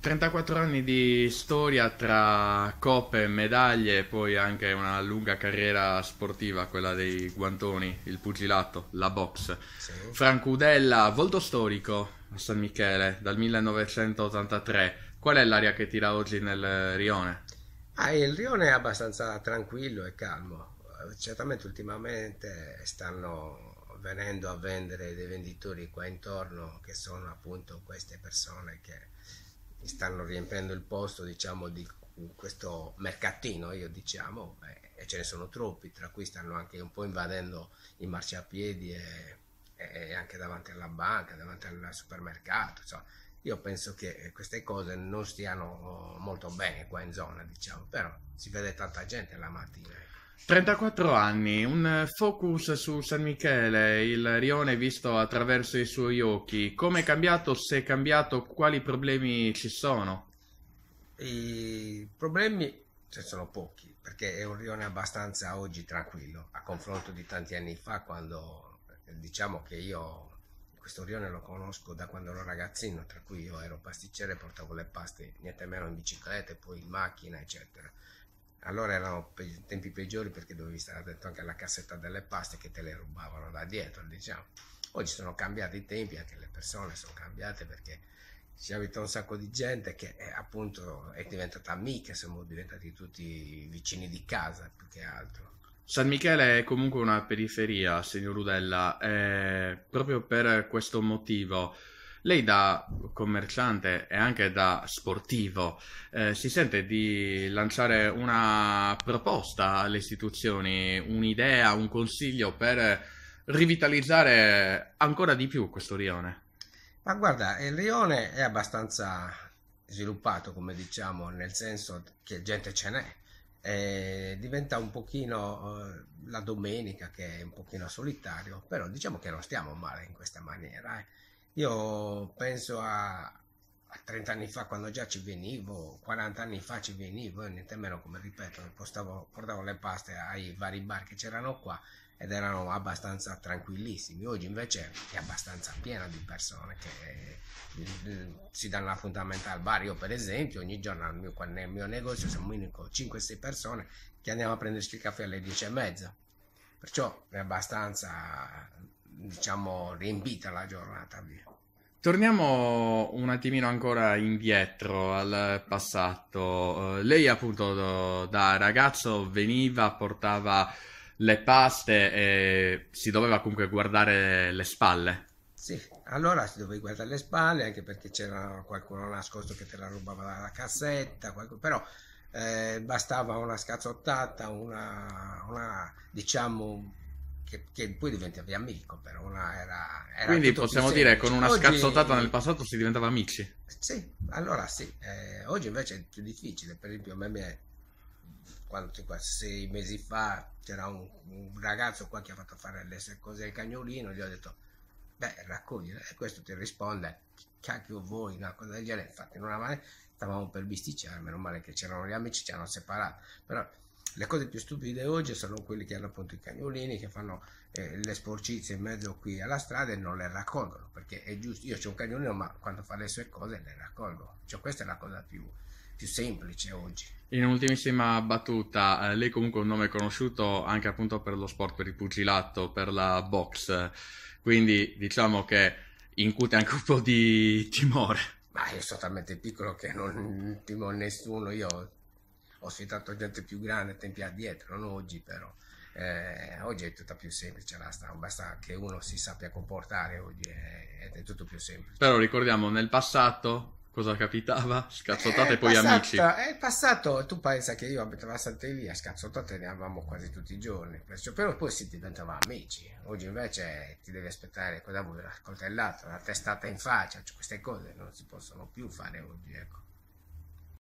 34 anni di storia tra coppe, medaglie e poi anche una lunga carriera sportiva, quella dei guantoni, il pugilato, la box. Sì. Franco Udella, volto storico a San Michele dal 1983. Qual è l'aria che tira oggi nel rione? Ah, il rione è abbastanza tranquillo e calmo. Eh, certamente ultimamente stanno venendo a vendere dei venditori qua intorno che sono appunto queste persone che stanno riempiendo il posto diciamo, di questo mercatino, io diciamo, eh, e ce ne sono troppi, tra cui stanno anche un po' invadendo i marciapiedi e, e anche davanti alla banca, davanti al supermercato, insomma. Io penso che queste cose non stiano molto bene qua in zona, diciamo, però si vede tanta gente la mattina. Ecco. 34 anni, un focus su San Michele, il rione visto attraverso i suoi occhi. Come è cambiato, se è cambiato, quali problemi ci sono? I problemi ce ne sono pochi, perché è un rione abbastanza oggi tranquillo, a confronto di tanti anni fa, quando eh, diciamo che io questo rione lo conosco da quando ero ragazzino, tra cui io ero pasticcere, portavo le paste niente meno in bicicletta e poi in macchina, eccetera allora erano pe- tempi peggiori perché dovevi stare attento anche alla cassetta delle paste che te le rubavano da dietro, diciamo. Oggi sono cambiati i tempi, anche le persone sono cambiate perché ci abita un sacco di gente che è, eh, appunto è diventata amica, siamo diventati tutti vicini di casa più che altro. San Michele è comunque una periferia, signor Rudella, eh, proprio per questo motivo. Lei da commerciante e anche da sportivo eh, si sente di lanciare una proposta alle istituzioni, un'idea, un consiglio per rivitalizzare ancora di più questo rione? Ma guarda, il rione è abbastanza sviluppato, come diciamo, nel senso che gente ce n'è. E diventa un pochino eh, la domenica che è un pochino solitario, però diciamo che non stiamo male in questa maniera. Eh. Io penso a, a 30 anni fa quando già ci venivo, 40 anni fa ci venivo, e niente meno come ripeto, postavo, portavo le paste ai vari bar che c'erano qua ed erano abbastanza tranquillissimi. Oggi invece è abbastanza piena di persone che eh, si danno appuntamento al bar. Io, per esempio, ogni giorno mio, nel mio negozio siamo unico 5-6 persone che andiamo a prenderci il caffè alle 10 e mezza. Perciò è abbastanza diciamo, riempita la giornata. Torniamo un attimino ancora indietro al passato. Eh, lei appunto da ragazzo veniva, portava le paste e si doveva comunque guardare le spalle. Sì, allora si dovevi guardare le spalle anche perché c'era qualcuno nascosto che te la rubava dalla cassetta, qualcuno... però eh, bastava una scazzottata, una, una diciamo che, che poi diventavi amico, però una era... era Quindi possiamo dire che con una oggi... scazzottata nel passato si diventava amici. Sì, allora sì, eh, oggi invece è più difficile, per esempio a me mi è... Quanti, sei mesi fa c'era un, un, ragazzo qua che ha fatto fare le cose al cagnolino, gli ho detto, beh, raccogliere, e questo ti risponde, cacchio voi, una cosa del genere, infatti non male, stavamo per bisticciare, meno male che c'erano gli amici, ci hanno separato, però le cose più stupide oggi sono quelli che hanno appunto i cagnolini che fanno eh, le sporcizie in mezzo qui alla strada e non le raccolgono perché è giusto, io ho un cagnolino ma quando fa le sue cose le raccolgo, cioè questa è la cosa più, più semplice oggi. In ultimissima battuta, eh, lei comunque è un nome conosciuto anche appunto per lo sport, per il pugilato, per la box, quindi diciamo che incute anche un po' di timore. Ma io sono talmente piccolo che non timo nessuno, io ho citato gente più grande tempi addietro, non oggi però. Eh, oggi è tutta più semplice la basta che uno si sappia comportare oggi è, è tutto più semplice. Però ricordiamo, nel passato cosa capitava? Eh, scazzottate e poi passata, amici. È passato, tu pensa che io abitavo a Sant'Elia, scazzottate ne avevamo quasi tutti i giorni, perciò, però poi si diventava amici. Oggi invece ti devi aspettare cosa vuoi, la coltellata, la testata in faccia, cioè queste cose non si possono più fare oggi, ecco.